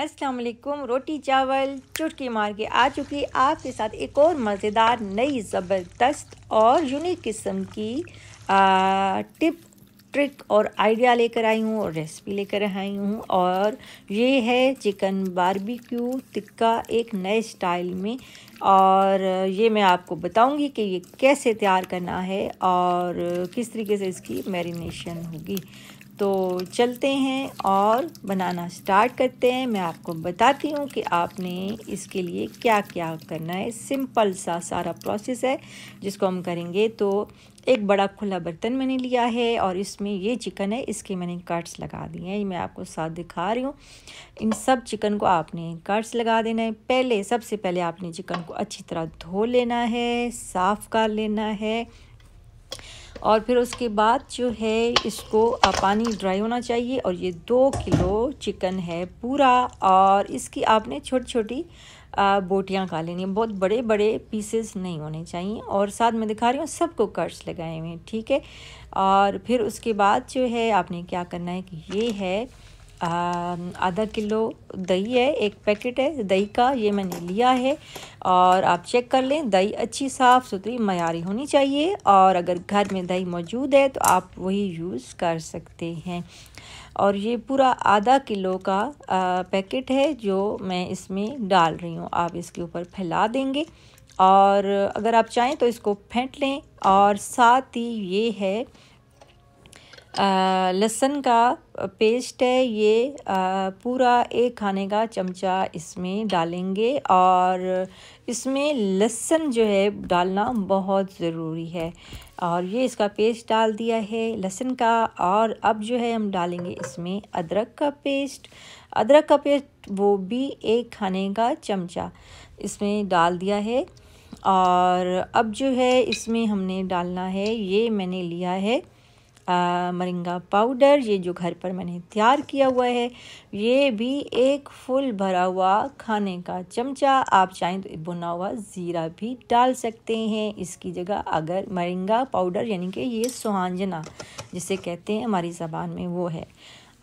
अस्सलाम वालेकुम रोटी चावल चुटकी मार के आ चुकी आपके साथ एक और मज़ेदार नई ज़बरदस्त और यूनिक किस्म की आ, टिप ट्रिक और आइडिया लेकर आई हूँ और रेसिपी लेकर आई हूँ और ये है चिकन बारबेक्यू टिक्का एक नए स्टाइल में और ये मैं आपको बताऊँगी कि ये कैसे तैयार करना है और किस तरीके से इसकी मैरिनेशन होगी तो चलते हैं और बनाना स्टार्ट करते हैं मैं आपको बताती हूँ कि आपने इसके लिए क्या क्या करना है सिंपल सा सारा प्रोसेस है जिसको हम करेंगे तो एक बड़ा खुला बर्तन मैंने लिया है और इसमें ये चिकन है इसके मैंने कट्स लगा दिए हैं ये मैं आपको साथ दिखा रही हूँ इन सब चिकन को आपने कट्स लगा देना है पहले सबसे पहले आपने चिकन को अच्छी तरह धो लेना है साफ़ कर लेना है और फिर उसके बाद जो है इसको पानी ड्राई होना चाहिए और ये दो किलो चिकन है पूरा और इसकी आपने छोटी छोटी बोटियाँ खा लेनी है बहुत बड़े बड़े पीसेस नहीं होने चाहिए और साथ में दिखा रही हूँ सबको कर्ज लगाए हुए हैं ठीक है और फिर उसके बाद जो है आपने क्या करना है कि ये है आधा किलो दही है एक पैकेट है दही का ये मैंने लिया है और आप चेक कर लें दही अच्छी साफ़ सुथरी मयारी होनी चाहिए और अगर घर में दही मौजूद है तो आप वही यूज़ कर सकते हैं और ये पूरा आधा किलो का आ, पैकेट है जो मैं इसमें डाल रही हूँ आप इसके ऊपर फैला देंगे और अगर आप चाहें तो इसको फेंट लें और साथ ही ये है लहसन का पेस्ट है ये पूरा एक खाने का चमचा इसमें डालेंगे और इसमें लहसन जो है डालना बहुत ज़रूरी है और ये इसका पेस्ट डाल दिया है लहसन का और अब जो है हम डालेंगे इसमें अदरक का पेस्ट अदरक का पेस्ट वो भी एक खाने का चमचा इसमें डाल दिया है और अब जो है इसमें हमने डालना है ये मैंने लिया है मरिंगा पाउडर ये जो घर पर मैंने तैयार किया हुआ है ये भी एक फुल भरा हुआ खाने का चमचा आप चाहें तो बुना हुआ ज़ीरा भी डाल सकते हैं इसकी जगह अगर मरिंगा पाउडर यानी कि ये सुहांजना जिसे कहते हैं हमारी ज़बान में वो है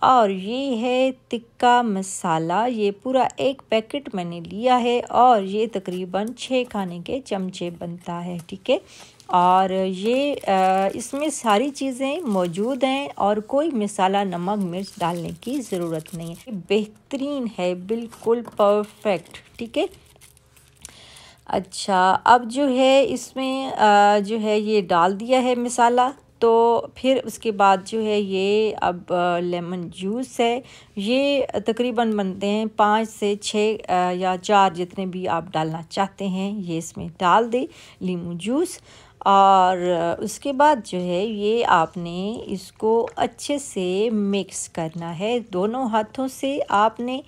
और ये है तिक्का मसाला ये पूरा एक पैकेट मैंने लिया है और ये तकरीबन छः खाने के चमचे बनता है ठीक है और ये इसमें सारी चीज़ें मौजूद हैं और कोई मिसाला नमक मिर्च डालने की ज़रूरत नहीं है बेहतरीन है बिल्कुल परफेक्ट ठीक है अच्छा अब जो है इसमें जो है ये डाल दिया है मिसाला तो फिर उसके बाद जो है ये अब लेमन जूस है ये तकरीबन बनते हैं पाँच से छः या चार जितने भी आप डालना चाहते हैं ये इसमें डाल दें लीम जूस और उसके बाद जो है ये आपने इसको अच्छे से मिक्स करना है दोनों हाथों से आपने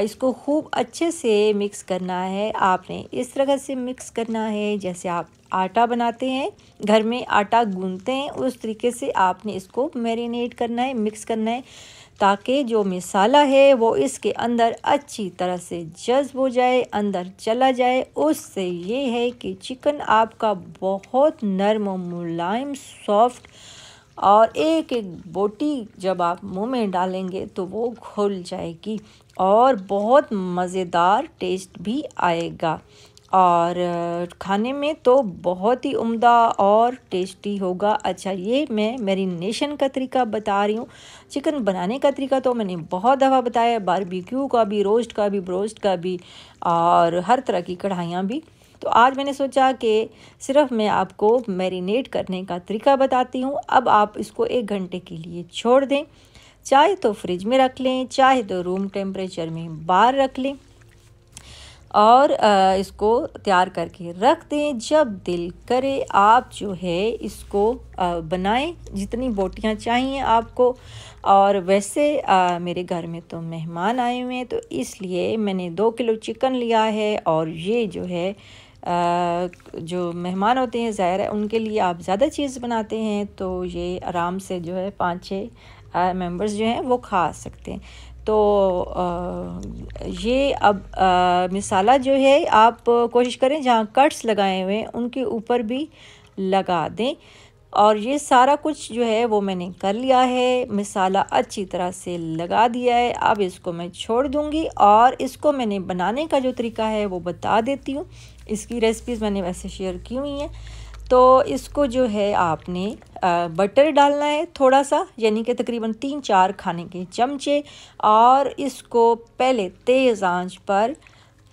इसको खूब अच्छे से मिक्स करना है आपने इस तरह से मिक्स करना है जैसे आप आटा बनाते हैं घर में आटा गूंदते हैं उस तरीके से आपने इसको मैरिनेट करना है मिक्स करना है ताकि जो मसाला है वो इसके अंदर अच्छी तरह से जज्ब हो जाए अंदर चला जाए उससे ये है कि चिकन आपका बहुत नरम मुलायम सॉफ्ट और एक एक बोटी जब आप मुंह में डालेंगे तो वो घुल जाएगी और बहुत मज़ेदार टेस्ट भी आएगा और खाने में तो बहुत ही उम्दा और टेस्टी होगा अच्छा ये मैं मेरीनेशन का तरीका बता रही हूँ चिकन बनाने का तरीका तो मैंने बहुत दफ़ा बताया बारबेक्यू का भी रोस्ट का भी ब्रोस्ट का भी और हर तरह की कढ़ाइयाँ भी तो आज मैंने सोचा कि सिर्फ मैं आपको मैरिनेट करने का तरीका बताती हूँ अब आप इसको एक घंटे के लिए छोड़ दें चाहे तो फ्रिज में रख लें चाहे तो रूम टेम्परेचर में बाहर रख लें और इसको तैयार करके रख दें जब दिल करे आप जो है इसको बनाएं जितनी बोटियां चाहिए आपको और वैसे आ, मेरे घर में तो मेहमान आए हुए हैं तो इसलिए मैंने दो किलो चिकन लिया है और ये जो है आ, जो मेहमान होते हैं ज़ाहिर है उनके लिए आप ज़्यादा चीज़ बनाते हैं तो ये आराम से जो है पाँच छः मेंबर्स जो हैं वो खा सकते हैं तो आ, ये अब आ, मिसाला जो है आप कोशिश करें जहाँ कट्स लगाए हुए हैं उनके ऊपर भी लगा दें और ये सारा कुछ जो है वो मैंने कर लिया है मिसाला अच्छी तरह से लगा दिया है अब इसको मैं छोड़ दूँगी और इसको मैंने बनाने का जो तरीका है वो बता देती हूँ इसकी रेसिपीज़ मैंने वैसे शेयर की हुई हैं तो इसको जो है आपने बटर डालना है थोड़ा सा यानी कि तकरीबन तीन चार खाने के चमचे और इसको पहले तेज़ आंच पर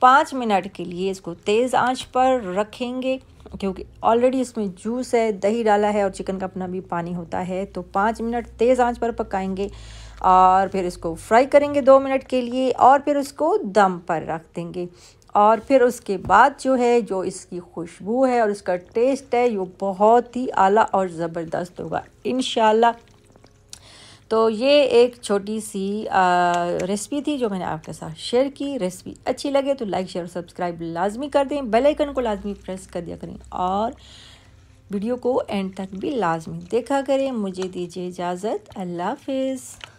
पाँच मिनट के लिए इसको तेज़ आंच पर रखेंगे क्योंकि ऑलरेडी इसमें जूस है दही डाला है और चिकन का अपना भी पानी होता है तो पाँच मिनट तेज़ आंच पर पकाएंगे और फिर इसको फ्राई करेंगे दो मिनट के लिए और फिर उसको दम पर रख देंगे और फिर उसके बाद जो है जो इसकी खुशबू है और इसका टेस्ट है वो बहुत ही आला और ज़बरदस्त होगा इन तो ये एक छोटी सी रेसिपी थी जो मैंने आपके साथ शेयर की रेसिपी अच्छी लगे तो लाइक शेयर और सब्सक्राइब लाजमी कर दें बेल आइकन को लाजमी प्रेस कर दिया करें और वीडियो को एंड तक भी लाजमी देखा करें मुझे दीजिए इजाज़त अल्लाह हाफिज़